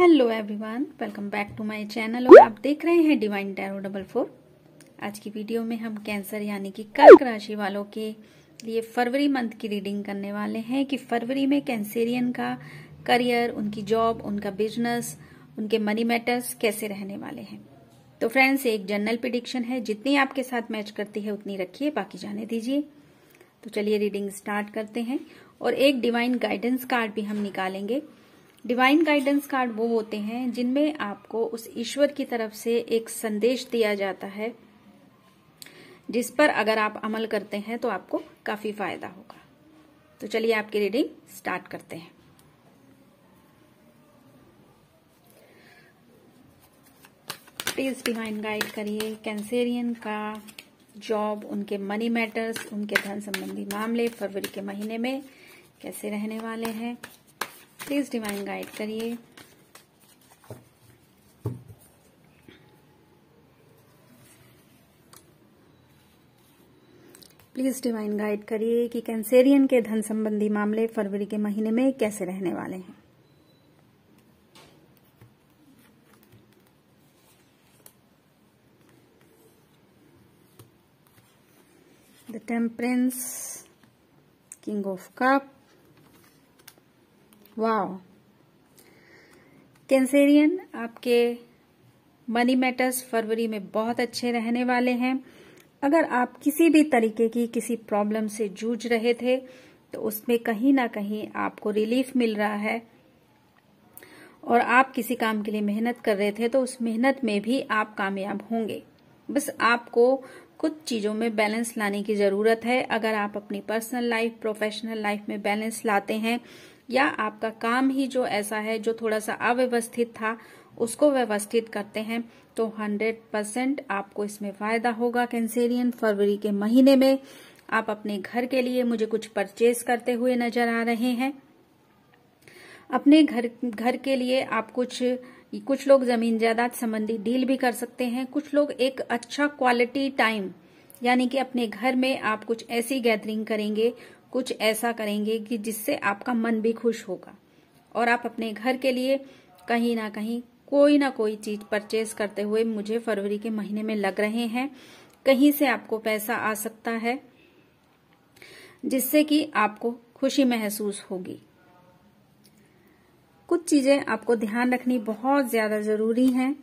hello everyone welcome back to my channel और आप देख रहे हैं डिवाइन टैरो डबल फोर आज की वीडियो में हम कैंसर यानी कि कर्क राशि वालों के लिए फरवरी मंथ की रीडिंग करने वाले हैं कि फरवरी में कैंसेरियन का करियर उनकी जॉब उनका बिजनेस उनके मनी मैटर्स कैसे रहने वाले हैं तो फ्रेंड्स एक जनरल प्रिडिक्शन है जितनी आपके साथ मैच करती है उतनी रखिए बाकी जाने दीजिए तो चलिए रीडिंग स्टार्ट करते हैं और एक डिवाइन गाइडेंस कार्ड भी हम निकालेंगे डिवाइन गाइडेंस कार्ड वो होते हैं जिनमें आपको उस ईश्वर की तरफ से एक संदेश दिया जाता है जिस पर अगर आप अमल करते हैं तो आपको काफी फायदा होगा तो चलिए आपकी रीडिंग स्टार्ट करते हैं प्लीज डिवाइन गाइड करिए कैंसेरियन का जॉब उनके मनी मैटर्स उनके धन संबंधी मामले फरवरी के महीने में कैसे रहने वाले हैं प्लीज़ डिवाइन गाइड करिए प्लीज डिवाइन गाइड करिए कि कैंसेरियन के धन संबंधी मामले फरवरी के महीने में कैसे रहने वाले हैं the temperance king of cup wow Cancerian आपके मनी मैटर्स फरवरी में बहुत अच्छे रहने वाले हैं अगर आप किसी भी तरीके की किसी प्रॉब्लम से जूझ रहे थे तो उसमें कहीं ना कहीं आपको रिलीफ मिल रहा है और आप किसी काम के लिए मेहनत कर रहे थे तो उस मेहनत में भी आप कामयाब होंगे बस आपको कुछ चीज़ों में बैलेंस लाने की ज़रूरत है अगर आप अपनी पर्सनल लाइफ प्रोफेशनल लाइफ में बैलेंस लाते हैं या आपका काम ही जो ऐसा है जो थोड़ा सा अव्यवस्थित था उसको व्यवस्थित करते हैं तो 100 परसेंट आपको इसमें फायदा होगा कैंसेरियन फरवरी के महीने में आप अपने घर के लिए मुझे कुछ परचेज करते हुए नजर आ रहे हैं अपने घर घर के लिए आप कुछ कुछ लोग जमीन जायदाद संबंधी डील भी कर सकते हैं कुछ लोग एक अच्छा क्वालिटी टाइम यानी कि अपने घर में आप कुछ ऐसी गैदरिंग करेंगे कुछ ऐसा करेंगे कि जिससे आपका मन भी खुश होगा और आप अपने घर के लिए कहीं ना कहीं कोई ना कोई चीज परचेज करते हुए मुझे फरवरी के महीने में लग रहे हैं कहीं से आपको पैसा आ सकता है जिससे कि आपको खुशी महसूस होगी कुछ चीजें आपको ध्यान रखनी बहुत ज्यादा जरूरी हैं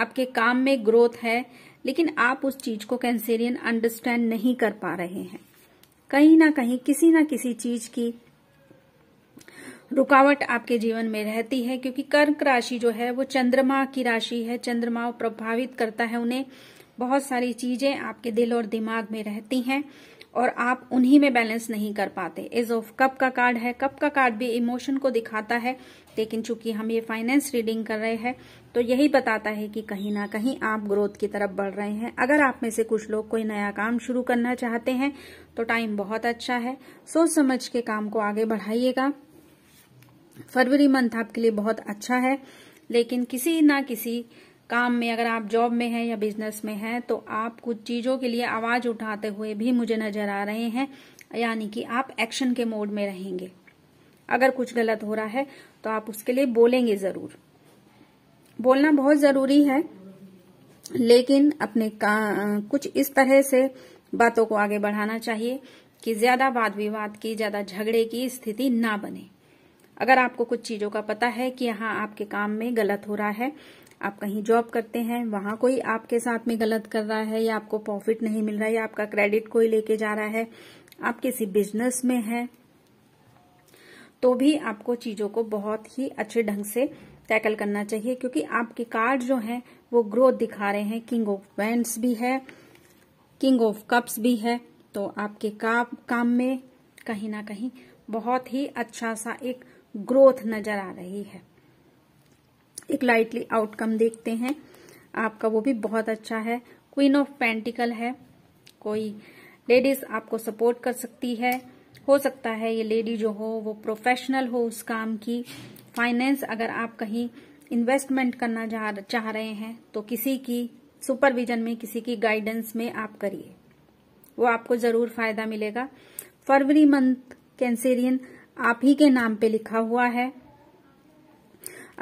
आपके काम में ग्रोथ है लेकिन आप उस चीज को कैंसेरियन अंडरस्टैंड नहीं कर पा रहे हैं कहीं ना कहीं किसी ना किसी चीज की रुकावट आपके जीवन में रहती है क्योंकि कर्क राशि जो है वो चंद्रमा की राशि है चंद्रमा प्रभावित करता है उन्हें बहुत सारी चीजें आपके दिल और दिमाग में रहती हैं और आप उन्हीं में बैलेंस नहीं कर पाते इज ऑफ कप का कार्ड है कप का कार्ड भी इमोशन को दिखाता है लेकिन चूंकि हम ये फाइनेंस रीडिंग कर रहे हैं तो यही बताता है कि कहीं ना कहीं आप ग्रोथ की तरफ बढ़ रहे हैं अगर आप में से कुछ लोग कोई नया काम शुरू करना चाहते हैं तो टाइम बहुत अच्छा है सोच समझ के काम को आगे बढ़ाइएगा फरवरी मंथ आपके लिए बहुत अच्छा है लेकिन किसी ना किसी काम में अगर आप जॉब में हैं या बिजनेस में हैं तो आप कुछ चीज़ों के लिए आवाज़ उठाते हुए भी मुझे नज़र आ रहे हैं यानी कि आप एक्शन के मोड में रहेंगे अगर कुछ गलत हो रहा है तो आप उसके लिए बोलेंगे ज़रूर बोलना बहुत ज़रूरी है लेकिन अपने का कुछ इस तरह से बातों को आगे बढ़ाना चाहिए कि ज्यादा वाद विवाद की ज्यादा झगड़े की स्थिति ना बने अगर आपको कुछ चीजों का पता है कि यहाँ आपके काम में गलत हो रहा है आप कहीं जॉब करते हैं वहां कोई आपके साथ में गलत कर रहा है या आपको प्रॉफिट नहीं मिल रहा है या आपका क्रेडिट कोई लेके जा रहा है आप किसी बिजनेस में है तो भी आपको चीजों को बहुत ही अच्छे ढंग से टैकल करना चाहिए क्योंकि आपके कार्ड जो हैं वो ग्रोथ दिखा रहे हैं किंग ऑफ वेंट्स भी है किंग ऑफ कप्स भी है तो आपके का, काम में कहीं ना कहीं बहुत ही अच्छा सा एक ग्रोथ नजर आ रही है एक लाइटली आउटकम देखते हैं आपका वो भी बहुत अच्छा है क्वीन ऑफ पेंटिकल है कोई लेडीज आपको सपोर्ट कर सकती है हो सकता है ये लेडी जो हो वो प्रोफेशनल हो उस काम की फाइनेंस अगर आप कहीं इन्वेस्टमेंट करना चाह रहे हैं तो किसी की सुपरविजन में किसी की गाइडेंस में आप करिए वो आपको जरूर फायदा मिलेगा फरवरी मंथ कैंसेरियन आप ही के नाम पे लिखा हुआ है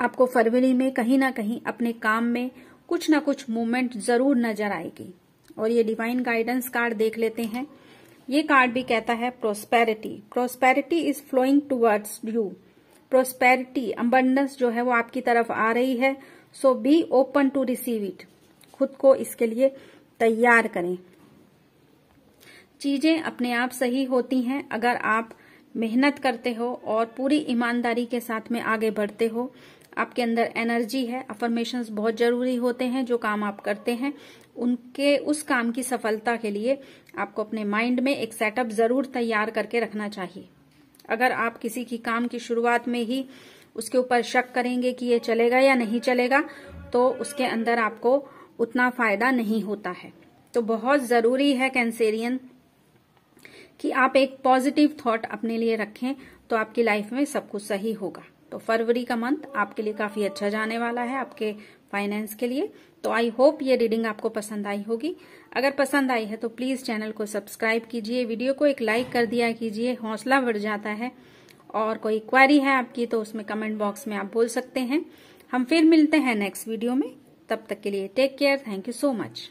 आपको फरवरी में कहीं ना कहीं अपने काम में कुछ ना कुछ मूवमेंट जरूर नजर आएगी और ये डिवाइन गाइडेंस कार्ड देख लेते हैं ये कार्ड भी कहता है prosperity prosperity is flowing towards you prosperity abundance जो है वो आपकी तरफ आ रही है so be open to receive it खुद को इसके लिए तैयार करें चीजें अपने आप सही होती हैं अगर आप मेहनत करते हो और पूरी ईमानदारी के साथ में आगे बढ़ते हो आपके अंदर एनर्जी है अफर्मेशन बहुत जरूरी होते हैं जो काम आप करते हैं उनके उस काम की सफलता के लिए आपको अपने माइंड में एक सेटअप जरूर तैयार करके रखना चाहिए अगर आप किसी की काम की शुरुआत में ही उसके ऊपर शक करेंगे कि ये चलेगा या नहीं चलेगा तो उसके अंदर आपको उतना फायदा नहीं होता है तो बहुत जरूरी है कैंसेरियन कि आप एक पॉजिटिव थॉट अपने लिए रखें तो आपकी लाइफ में सब कुछ सही होगा तो फरवरी का मंथ आपके लिए काफी अच्छा जाने वाला है आपके फाइनेंस के लिए तो आई होप ये रीडिंग आपको पसंद आई होगी अगर पसंद आई है तो प्लीज चैनल को सब्सक्राइब कीजिए वीडियो को एक लाइक कर दिया कीजिए हौसला बढ़ जाता है और कोई क्वारी है आपकी तो उसमें कमेंट बॉक्स में आप बोल सकते हैं हम फिर मिलते हैं नेक्स्ट वीडियो में तब तक के लिए take care thank you so much